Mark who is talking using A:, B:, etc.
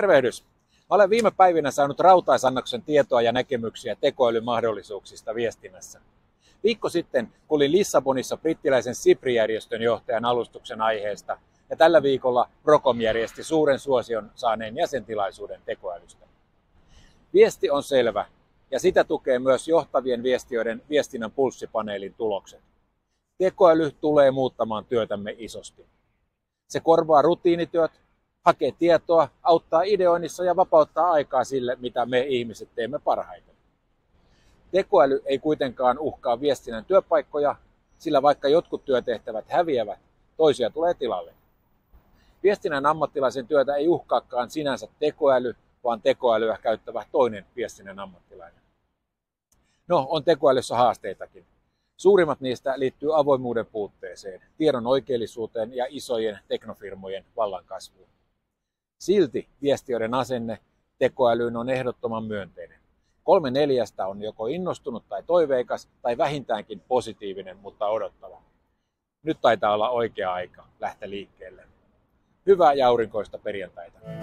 A: Tervehdys! Olen viime päivinä saanut rautaisannoksen tietoa ja näkemyksiä tekoälymahdollisuuksista viestinnässä. Viikko sitten kuulin Lissabonissa brittiläisen SIPRI-järjestön johtajan alustuksen aiheesta, ja tällä viikolla Procom järjesti suuren suosion saaneen jäsentilaisuuden tekoälystä. Viesti on selvä, ja sitä tukee myös johtavien viestiöiden viestinnän pulssipaneelin tulokset. Tekoäly tulee muuttamaan työtämme isosti. Se korvaa rutiinityöt, hakee tietoa, auttaa ideoinnissa ja vapauttaa aikaa sille, mitä me ihmiset teemme parhaiten. Tekoäly ei kuitenkaan uhkaa viestinnän työpaikkoja, sillä vaikka jotkut työtehtävät häviävät, toisia tulee tilalle. Viestinnän ammattilaisen työtä ei uhkaakaan sinänsä tekoäly, vaan tekoälyä käyttävä toinen viestinnän ammattilainen. No, on tekoälyssä haasteitakin. Suurimmat niistä liittyy avoimuuden puutteeseen, tiedon oikeellisuuteen ja isojen teknofirmojen vallankasvuun. Silti viestiöiden asenne tekoälyyn on ehdottoman myönteinen. Kolme neljästä on joko innostunut tai toiveikas tai vähintäänkin positiivinen, mutta odottava. Nyt taitaa olla oikea aika lähteä liikkeelle. Hyvää ja aurinkoista perjantaita!